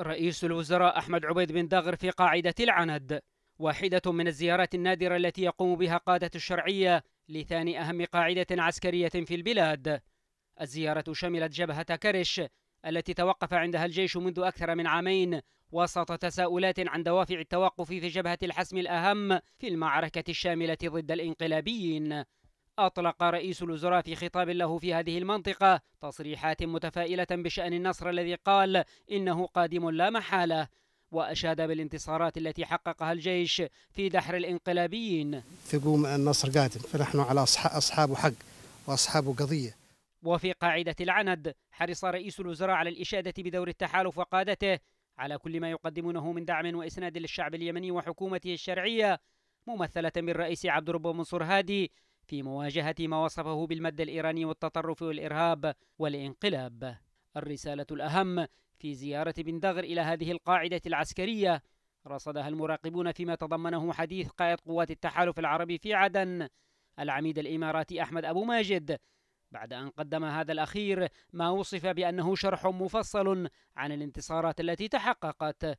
رئيس الوزراء أحمد عبيد بن داغر في قاعدة العند واحدة من الزيارات النادرة التي يقوم بها قادة الشرعية لثاني أهم قاعدة عسكرية في البلاد الزيارة شملت جبهة كرش التي توقف عندها الجيش منذ أكثر من عامين وسط تساؤلات عن دوافع التوقف في جبهة الحسم الأهم في المعركة الشاملة ضد الإنقلابيين أطلق رئيس الوزراء في خطاب له في هذه المنطقة تصريحات متفائلة بشأن النصر الذي قال إنه قادم لا محالة وأشاد بالانتصارات التي حققها الجيش في دحر الإنقلابيين تقوم النصر قادم فنحن على أصحاب حق وأصحاب قضية وفي قاعدة العند حرص رئيس الوزراء على الإشادة بدور التحالف وقادته على كل ما يقدمونه من دعم وإسناد للشعب اليمني وحكومته الشرعية ممثلة بالرئيس عبد الرب منصور هادي في مواجهة ما وصفه بالمد الإيراني والتطرف والإرهاب والانقلاب الرسالة الأهم في زيارة بن دغر إلى هذه القاعدة العسكرية رصدها المراقبون فيما تضمنه حديث قائد قوات التحالف العربي في عدن العميد الإماراتي أحمد أبو ماجد بعد أن قدم هذا الأخير ما وصف بأنه شرح مفصل عن الانتصارات التي تحققت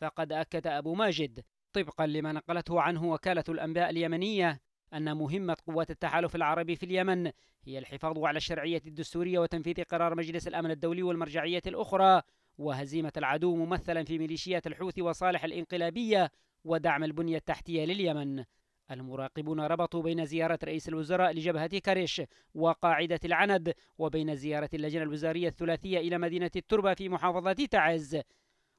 فقد أكد أبو ماجد طبقا لما نقلته عنه وكالة الأنباء اليمنية أن مهمة قوات التحالف العربي في اليمن هي الحفاظ على الشرعية الدستورية وتنفيذ قرار مجلس الأمن الدولي والمرجعية الأخرى وهزيمة العدو ممثلا في ميليشيات الحوثي وصالح الإنقلابية ودعم البنية التحتية لليمن المراقبون ربطوا بين زيارة رئيس الوزراء لجبهة كريش وقاعدة العند وبين زيارة اللجنة الوزارية الثلاثية إلى مدينة التربة في محافظة تعز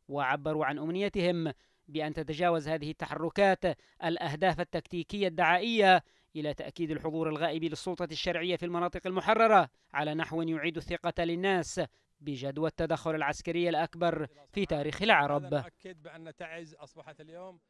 وعبروا عن أمنيتهم بأن تتجاوز هذه التحركات الأهداف التكتيكية الدعائية إلى تأكيد الحضور الغائب للسلطة الشرعية في المناطق المحررة على نحو يعيد الثقة للناس بجدوى التدخل العسكري الأكبر في تاريخ العرب بأن تعز أصبحت اليوم